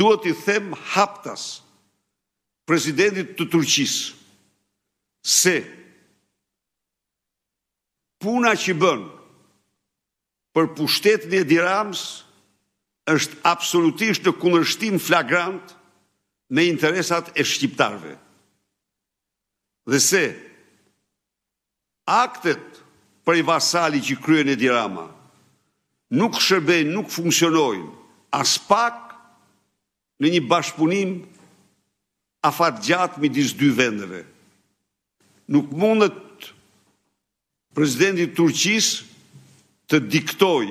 duhet i them haptas presidentit të Turqis se puna që bën për pushtetën e Dirams është absolutisht në kundërshtim flagrant me interesat e shqiptarëve. Dhe se aktet për i vasali që kryen e dirama nuk shërbejnë, nuk funksionojnë, as pak në një bashkëpunim a gjatë mi disë dy vendeve. Nuk mundet prezidenti Turqis të diktoj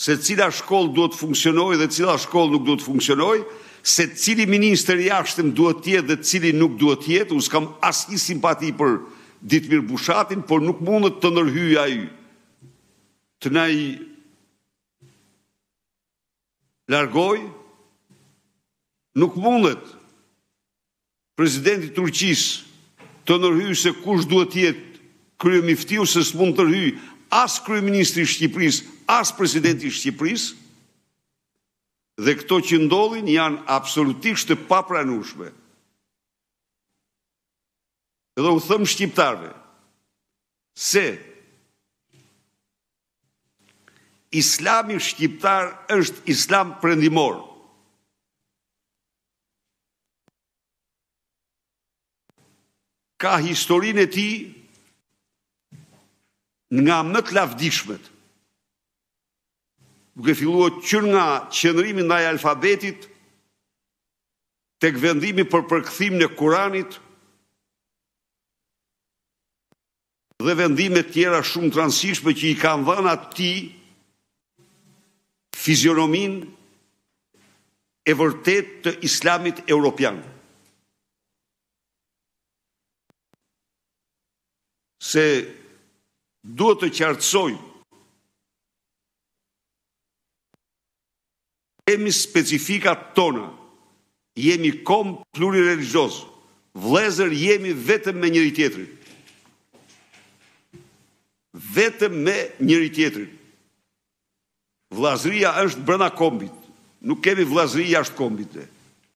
se cila shkoll duhet funksionoj dhe cila shkoll nuk duhet funksionoj, se cili minister i ashtëm duhet tjetë dhe cili nuk duhet tjetë, unë s'kam as një simpati për ditëmir bushatin, por nuk mundet të nërhyjë a ju të nëjë largojë, nuk mundet prezidenti Turqis të nërhyjë se kush duhet jetë kryo miftiu se së mund të nërhyjë as kryo ministri Shqipëris, as prezidenti Shqipëris, dhe këto që ndodhin janë absolutisht të papranushme. Edhe u thëmë shqiptarve, se islami shqiptar është islam prendimorë, ka historin e ti nga më të lavdishmet, duke filluar që nga qëndrimi ndaj alfabetit, tek vendimi për përkëthim në Kuranit, dhe vendimet tjera shumë transishme që i kanë dhënë ti fizionomin e vërtet të islamit europianë. se duhet të qartësoj jemi specifikat tona, jemi kom plurireligjoz, vlezër jemi vetëm me njëri tjetëri. Vetëm me njëri tjetëri. Vlazëria është brëna kombit, nuk kemi vlazëria është kombit dhe.